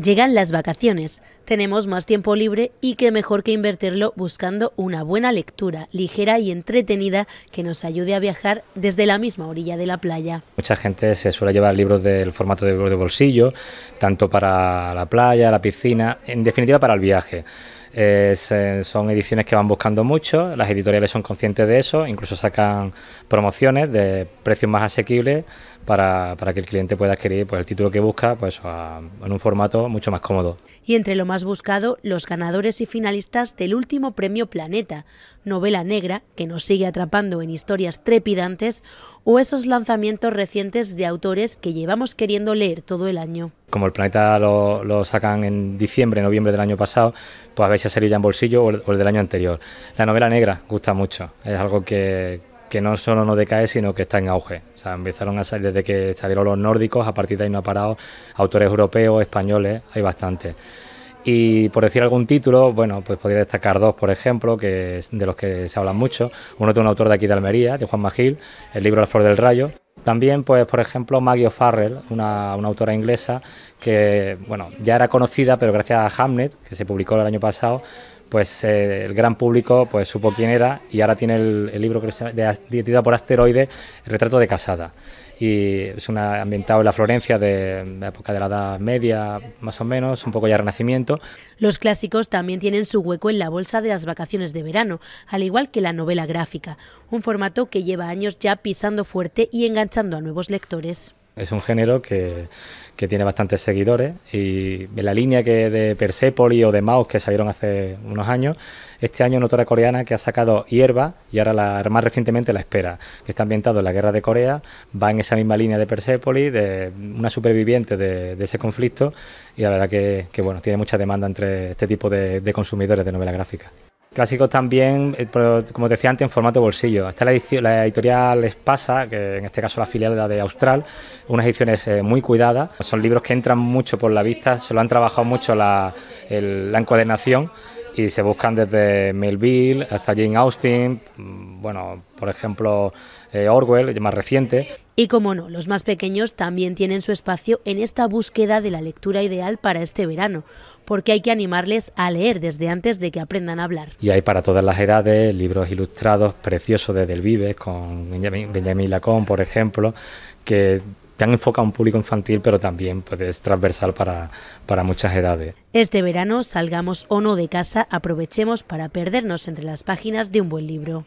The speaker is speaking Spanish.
Llegan las vacaciones, tenemos más tiempo libre y qué mejor que invertirlo buscando una buena lectura, ligera y entretenida, que nos ayude a viajar desde la misma orilla de la playa. Mucha gente se suele llevar libros del formato de bolsillo, tanto para la playa, la piscina, en definitiva para el viaje. Eh, son ediciones que van buscando mucho, las editoriales son conscientes de eso, incluso sacan promociones de precios más asequibles para, que el cliente pueda adquirir pues, el título que busca pues, en un formato mucho más cómodo. Y entre lo más buscado, los ganadores y finalistas del último premio Planeta, novela negra que nos sigue atrapando en historias trepidantes o esos lanzamientos recientes de autores que llevamos queriendo leer todo el año como el planeta lo, sacan en diciembre, noviembre del año pasado, pues a ver si ha salido ya en bolsillo o el, del año anterior. La novela negra gusta mucho, es algo que, que no solo no decae, sino que está en auge. O sea, empezaron a salir desde que salieron los nórdicos, a partir de ahí no ha parado, autores europeos, españoles, hay bastante... Y por decir algún título, bueno, pues podría destacar dos, por ejemplo, que de los que se hablan mucho. Uno de un autor de aquí de Almería, de Juan Magil, el libro La Flor del Rayo, también, pues, por ejemplo, Maggie O'Farrell, una, autora inglesa que, bueno, ya era conocida, pero gracias a Hamnet, que se publicó el año pasado, pues eh, el gran público pues supo quién era y ahora tiene el, libro que se llama por Asteroide, el retrato de casada. Y es una, ambientado en la Florencia de la época de la Edad Media, más o menos, un poco ya Renacimiento. Los clásicos también tienen su hueco en la bolsa de las vacaciones de verano, al igual que la novela gráfica, un formato que lleva años ya pisando fuerte y enganchando a nuevos lectores. Es un género que, tiene bastantes seguidores y en la línea que de Persepolis o de Maus que salieron hace unos años, este año una autora coreana que ha sacado Hierba y ahora más recientemente La Espera, que está ambientado en la guerra de Corea, va en esa misma línea de Persepolis, de una superviviente de, ese conflicto y la verdad que, bueno, tiene mucha demanda entre este tipo de, de consumidores de novela gráfica. Clásicos también, eh, como decía antes, en formato bolsillo. Está la, editorial Espasa, que en este caso la filial de Austral, unas ediciones eh, muy cuidadas. Son libros que entran mucho por la vista, se lo han trabajado mucho la encuadernación y se buscan desde Melville hasta Jane Austen, bueno, por ejemplo, eh, Orwell, Orwell, más reciente. Y como no, los más pequeños también tienen su espacio en esta búsqueda de la lectura ideal para este verano, porque hay que animarles a leer desde antes de que aprendan a hablar. Y hay para todas las edades libros ilustrados preciosos de Del Vives, con Benjamin Lacón, por ejemplo, que han enfocado a un público infantil, pero también pues, es transversal para muchas edades. Este verano, salgamos o no de casa, aprovechemos para perdernos entre las páginas de un buen libro.